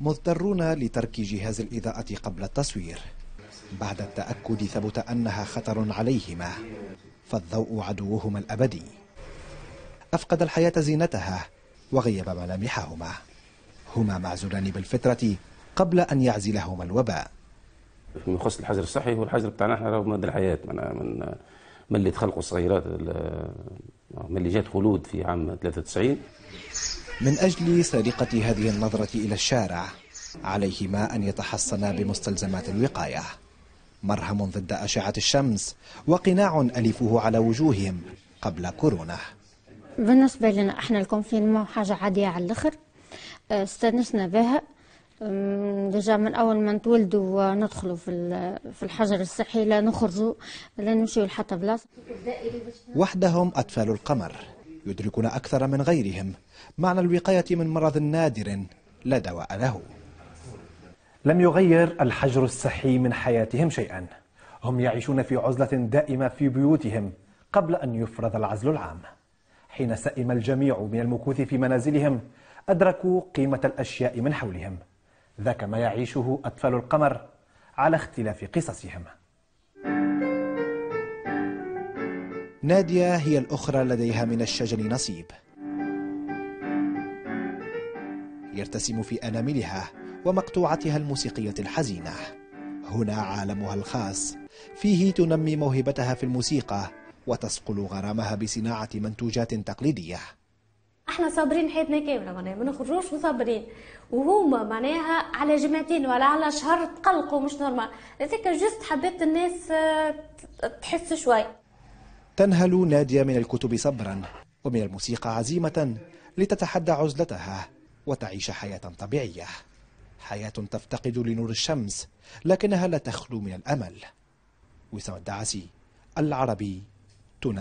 مضطرون لترك جهاز الإضاءة قبل التصوير بعد التأكد ثبت أنها خطر عليهما فالضوء عدوهما الأبدي أفقد الحياة زينتها وغيب ملامحهما هما معزولان بالفطرة قبل أن يعزلهما الوباء فيما يخص الحجر الصحي هو الحجر بتاعنا احنا راهو مد الحياة من من اللي تخلقوا الصغيرات من اللي جات خلود في عام 93 من أجل سرقة هذه النظرة إلى الشارع عليهما أن يتحصنا بمستلزمات الوقاية مرهم ضد أشعة الشمس وقناع ألفه على وجوههم قبل كورونا بالنسبة لنا احنا الكونفينمون حاجة عادية على الآخر أه، استانسنا بها ديجا من اول ما نتولدوا وندخلوا في في الحجر الصحي لا نخرجوا لا نمشيوا لحتى بلاصه وحدهم اطفال القمر يدركون أكثر من غيرهم معنى الوقاية من مرض نادر لا دواء له لم يغير الحجر الصحي من حياتهم شيئا هم يعيشون في عزلة دائمة في بيوتهم قبل أن يفرض العزل العام حين سئم الجميع من المكوث في منازلهم أدركوا قيمة الأشياء من حولهم ذاك ما يعيشه أطفال القمر على اختلاف قصصهم نادية هي الأخرى لديها من الشجن نصيب يرتسم في أناملها ومقطوعتها الموسيقية الحزينة هنا عالمها الخاص فيه تنمي موهبتها في الموسيقى وتسقل غرامها بصناعة منتوجات تقليدية احنا صابرين حياتنا كامله معناها ما نخرجوش وصابرين وهما معناها على جمعتين ولا على شهر تقلقوا مش نورمال هذاك جست حبيت الناس آه، تحس شوي تنهل نادية من الكتب صبرا ومن الموسيقى عزيمة لتتحدى عزلتها وتعيش حياة طبيعية حياة تفتقد لنور الشمس لكنها لا تخلو من الأمل وسام الدعسي العربي تونس